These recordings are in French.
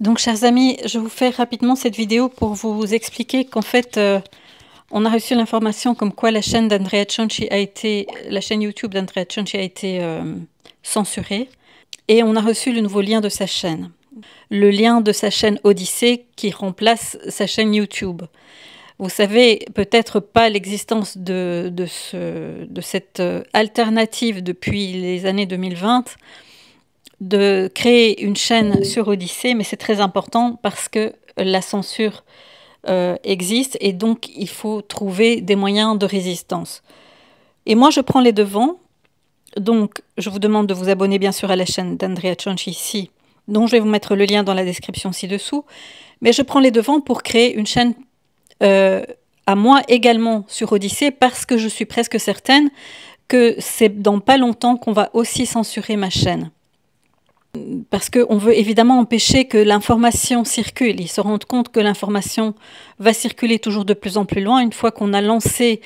Donc, chers amis, je vous fais rapidement cette vidéo pour vous expliquer qu'en fait, euh, on a reçu l'information comme quoi la chaîne d'Andrea a été, la chaîne YouTube d'Andrea Chonchi a été euh, censurée, et on a reçu le nouveau lien de sa chaîne, le lien de sa chaîne Odyssée qui remplace sa chaîne YouTube. Vous savez peut-être pas l'existence de, de, de cette euh, alternative depuis les années 2020 de créer une chaîne sur Odyssée, mais c'est très important parce que la censure euh, existe et donc il faut trouver des moyens de résistance. Et moi, je prends les devants. Donc, je vous demande de vous abonner bien sûr à la chaîne d'Andrea Chonchi ici, dont je vais vous mettre le lien dans la description ci-dessous. Mais je prends les devants pour créer une chaîne euh, à moi également sur Odyssée parce que je suis presque certaine que c'est dans pas longtemps qu'on va aussi censurer ma chaîne parce qu'on veut évidemment empêcher que l'information circule. Ils se rendent compte que l'information va circuler toujours de plus en plus loin. Une fois qu'on a lancé,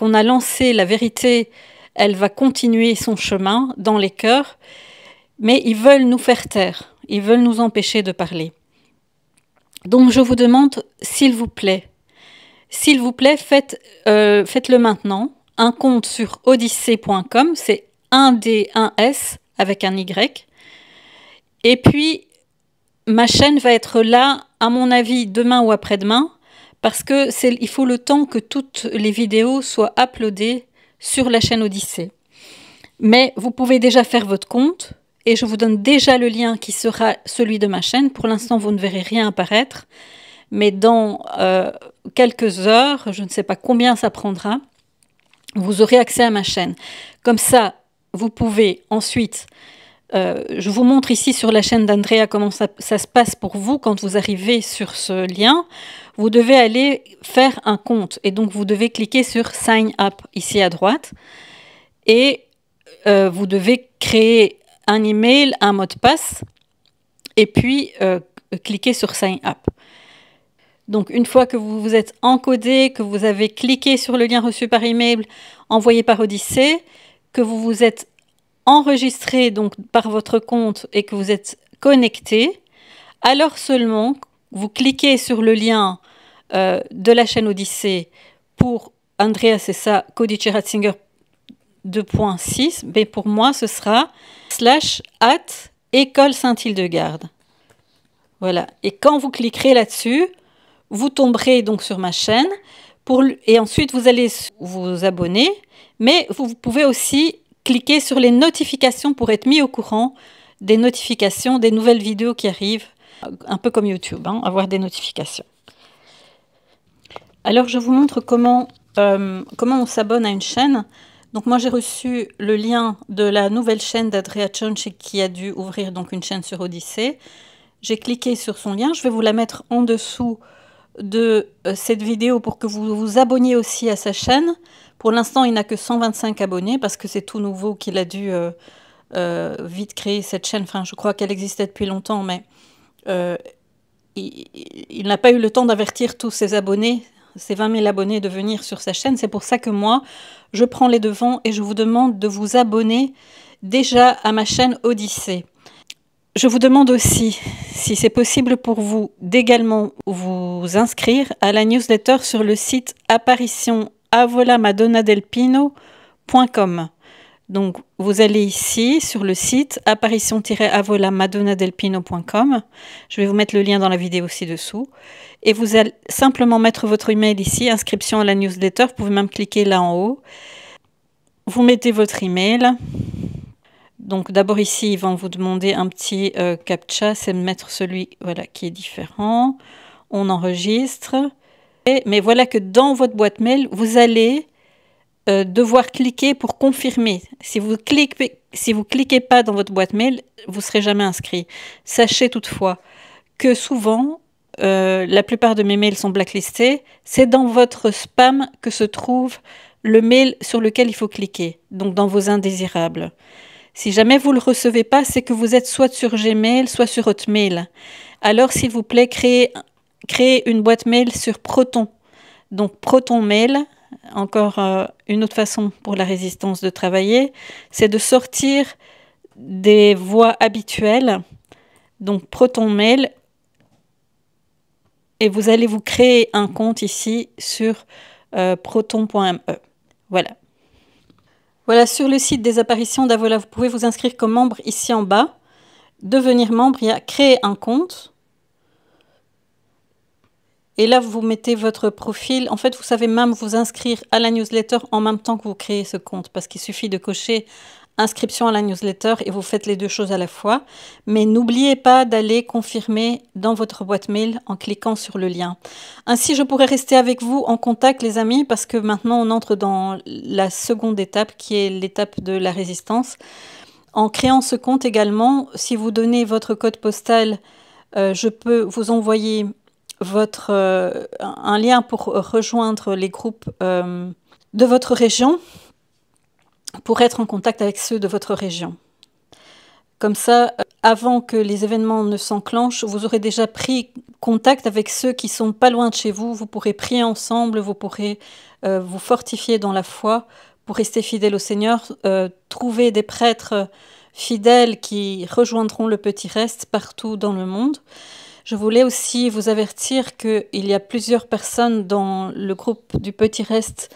a lancé la vérité, elle va continuer son chemin dans les cœurs. Mais ils veulent nous faire taire. Ils veulent nous empêcher de parler. Donc je vous demande, s'il vous plaît, s'il vous plaît, faites, euh, faites-le maintenant. Un compte sur odyssée.com, c'est 1D1S avec un Y et puis, ma chaîne va être là, à mon avis, demain ou après-demain, parce que il faut le temps que toutes les vidéos soient uploadées sur la chaîne Odyssée. Mais vous pouvez déjà faire votre compte et je vous donne déjà le lien qui sera celui de ma chaîne. Pour l'instant, vous ne verrez rien apparaître, mais dans euh, quelques heures, je ne sais pas combien ça prendra, vous aurez accès à ma chaîne. Comme ça, vous pouvez ensuite euh, je vous montre ici sur la chaîne d'Andrea comment ça, se passe pour vous quand vous arrivez sur ce lien. Vous devez aller faire un compte et donc vous devez cliquer sur Sign Up ici à droite et euh, vous devez créer un email, un mot de passe et puis euh, cliquer sur Sign Up. Donc une fois que vous vous êtes encodé, que vous avez cliqué sur le lien reçu par email envoyé par Odyssée, que vous vous êtes enregistré donc par votre compte et que vous êtes connecté, alors seulement vous cliquez sur le lien euh, de la chaîne Odyssée pour Andrea ça, Cody Ratzinger 2.6, mais pour moi ce sera slash at école Saint-Hildegarde. Voilà. Et quand vous cliquerez là-dessus, vous tomberez donc sur ma chaîne. et ensuite, vous allez vous abonner, mais vous pouvez aussi Cliquez sur les notifications pour être mis au courant des notifications des nouvelles vidéos qui arrivent, un peu comme YouTube, hein, avoir des notifications. Alors je vous montre euh, comment, on s'abonne à une chaîne. Donc moi j'ai reçu le lien de la nouvelle chaîne d'Adria Chunch qui a dû ouvrir donc une chaîne sur Odyssée. J'ai cliqué sur son lien, je vais vous la mettre en dessous de euh, cette vidéo pour que vous vous abonniez aussi à sa chaîne. Pour l'instant, il n'a que 125 abonnés parce que c'est tout nouveau qu'il a dû euh, euh, vite créer cette chaîne. Enfin, je crois qu'elle existait depuis longtemps, mais il, il n'a pas eu le temps d'avertir tous ses abonnés, ses 20 000 abonnés, de venir sur sa chaîne. C'est pour ça que moi, je prends les devants et je vous demande de vous abonner déjà à ma chaîne Odyssée. Je vous demande aussi si c'est possible pour vous d'également vous inscrire à la newsletter sur le site apparition-avolamadonadelpino.com Donc vous allez ici sur le site apparition avolamadonadelpinocom Je vais vous mettre le lien dans la vidéo ci-dessous. Et vous allez simplement mettre votre email ici, inscription à la newsletter. Vous pouvez même cliquer là en haut. Vous mettez votre email. Donc d'abord ici, ils vont vous demander un petit euh, captcha, c'est de mettre celui voilà, qui est différent. On enregistre. mais voilà que dans votre boîte mail, vous allez euh, devoir cliquer pour confirmer. Si vous cliquez, si vous cliquez pas dans votre boîte mail, vous serez jamais inscrit. Sachez toutefois que souvent, euh, la plupart de mes mails sont blacklistés. C'est dans votre spam que se trouve le mail sur lequel il faut cliquer, donc dans vos indésirables. Si jamais vous ne le recevez pas, c'est que vous êtes soit sur Gmail, soit sur Hotmail. Alors, s'il vous plaît, créez, une boîte mail sur Proton. Donc, Proton Mail, encore euh, une autre façon pour la résistance de travailler, c'est de sortir des voies habituelles. Donc, Proton Mail. Et vous allez vous créer un compte ici sur euh, proton.me. Voilà. Voilà, sur le site des apparitions d'Avola, vous pouvez vous inscrire comme membre ici en bas. Devenir membre, il y a créer un compte. Et là, vous mettez votre profil. En fait, vous savez même vous inscrire à la newsletter en même temps que vous créez ce compte, parce qu'il suffit de cocher inscription à la newsletter et vous faites les deux choses à la fois. Mais n'oubliez pas d'aller confirmer dans votre boîte mail en cliquant sur le lien. Ainsi, je pourrais rester avec vous en contact, les amis, parce que maintenant on entre dans la seconde étape qui est l'étape de la résistance. En créant ce compte également, si vous donnez votre code postal, euh, je peux vous envoyer votre, euh, un lien pour rejoindre les groupes euh, de votre région pour être en contact avec ceux de votre région. Comme ça, euh, avant que les événements ne s'enclenchent, vous aurez déjà pris contact avec ceux qui sont pas loin de chez vous. Vous pourrez prier ensemble, vous pourrez euh, vous fortifier dans la foi pour rester fidèle au Seigneur, euh, trouver des prêtres fidèles qui rejoindront le petit reste partout dans le monde. Je voulais aussi vous avertir qu'il y a plusieurs personnes dans le groupe du petit reste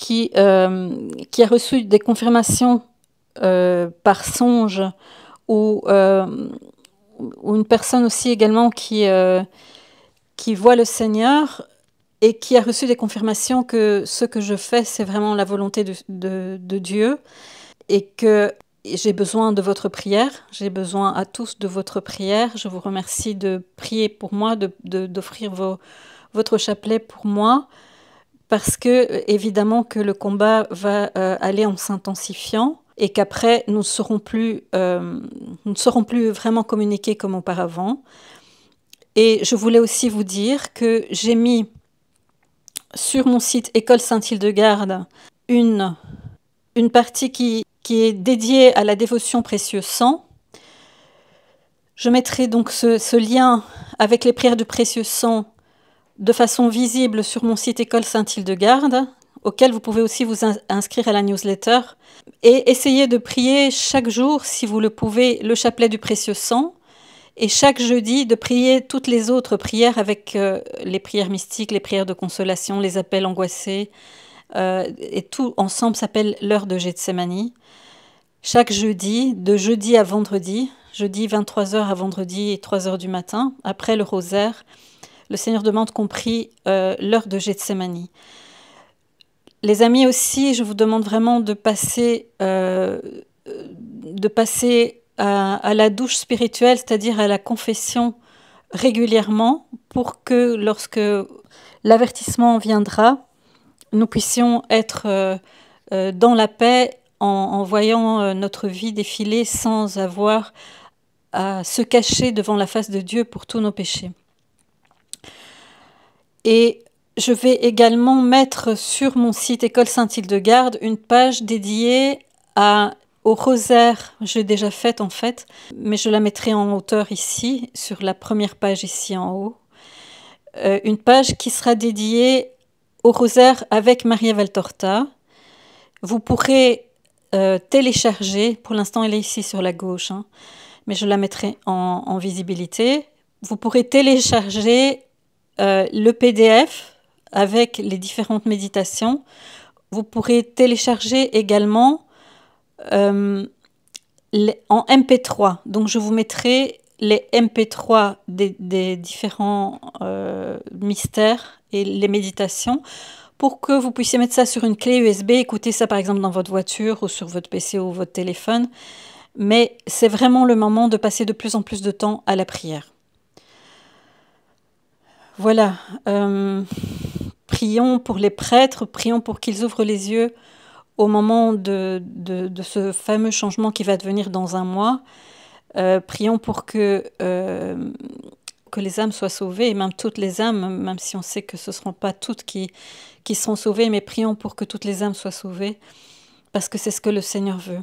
qui, euh, qui a reçu des confirmations euh, par songe ou, euh, ou, une personne aussi également qui, qui voit le Seigneur et qui a reçu des confirmations que ce que je fais, c'est vraiment la volonté de, de, Dieu et que j'ai besoin de votre prière, j'ai besoin à tous de votre prière. Je vous remercie de prier pour moi, d'offrir de, votre chapelet pour moi parce que évidemment que le combat va euh, aller en s'intensifiant et qu'après nous ne serons plus euh, serons plus vraiment communiqués comme auparavant. Et je voulais aussi vous dire que j'ai mis sur mon site École Saint-Hildegarde une, une partie qui, est dédiée à la dévotion précieux sang. Je mettrai donc ce lien avec les prières du précieux sang de façon visible sur mon site École Saint-Hildegarde, auquel vous pouvez aussi vous inscrire à la newsletter. Et essayez de prier chaque jour, si vous le pouvez, le chapelet du précieux sang. Et chaque jeudi, de prier toutes les autres prières avec euh, les prières mystiques, les prières de consolation, les appels angoissés. Euh, et tout ensemble s'appelle l'heure de Gethsemane. Chaque jeudi, de jeudi à vendredi, jeudi 23h à vendredi et 3h du matin, après le rosaire, le Seigneur demande qu'on prie euh, l'heure de Gethsemane. Les amis aussi, je vous demande vraiment de passer, euh, de passer à, la douche spirituelle, c'est-à-dire à la confession régulièrement, pour que lorsque l'avertissement viendra, nous puissions être euh, dans la paix en voyant notre vie défiler sans avoir à se cacher devant la face de Dieu pour tous nos péchés. Et je vais également mettre sur mon site École Saint-Hildegarde une page dédiée à, au rosaire. Je l'ai déjà faite en fait, mais je la mettrai en hauteur ici, sur la première page ici en haut. Euh, une page qui sera dédiée au rosaire avec Maria Valtorta. Vous pourrez euh, télécharger, pour l'instant elle est ici sur la gauche, hein, mais je la mettrai en visibilité. Vous pourrez télécharger euh, le PDF avec les différentes méditations. Vous pourrez télécharger également euh, en MP3. Donc je vous mettrai les MP3 des, différents euh, mystères et les méditations pour que vous puissiez mettre ça sur une clé USB, écouter ça par exemple dans votre voiture ou sur votre PC ou votre téléphone. Mais c'est vraiment le moment de passer de plus en plus de temps à la prière. Voilà. Euh, prions pour les prêtres, prions pour qu'ils ouvrent les yeux au moment de, de, ce fameux changement qui va devenir dans un mois. Euh, prions pour que, euh, que les âmes soient sauvées, et même toutes les âmes, même si on sait que ce ne seront pas toutes qui, qui seront sauvées, mais prions pour que toutes les âmes soient sauvées, parce que c'est ce que le Seigneur veut.